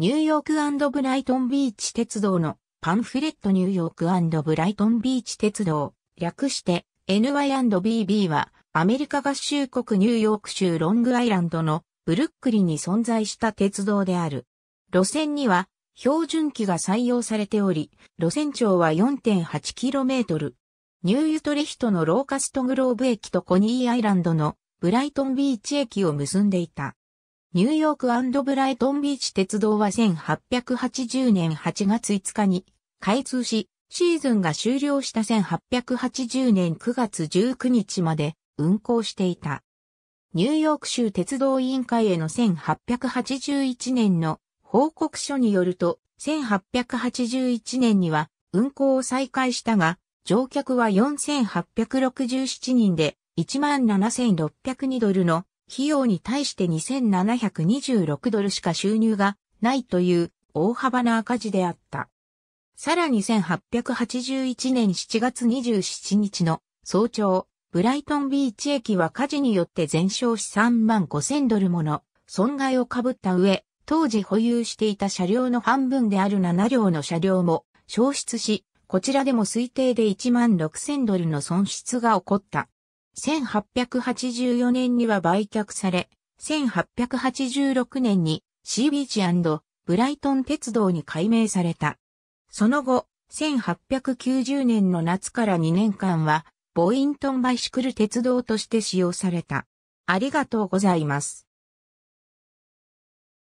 ニューヨークブライトンビーチ鉄道のパンフレットニューヨークブライトンビーチ鉄道、略して NY&BB はアメリカ合衆国ニューヨーク州ロングアイランドのブルックリンに存在した鉄道である。路線には標準機が採用されており、路線長は 4.8km。ニューユトレヒトのローカストグローブ駅とコニーアイランドのブライトンビーチ駅を結んでいた。ニューヨークブライトンビーチ鉄道は1880年8月5日に開通し、シーズンが終了した1880年9月19日まで運行していた。ニューヨーク州鉄道委員会への1881年の報告書によると、1881年には運行を再開したが、乗客は4867人で17,602ドルの費用に対して2726ドルしか収入がないという大幅な赤字であった。さらに1881年7月27日の早朝、ブライトンビーチ駅は火事によって全焼し3万5000ドルもの損害をかぶった上、当時保有していた車両の半分である7両の車両も消失し、こちらでも推定で1万6000ドルの損失が起こった。1884年には売却され、1886年にシービーチブライトン鉄道に改名された。その後、1890年の夏から2年間は、ボイントンバイシクル鉄道として使用された。ありがとうございます。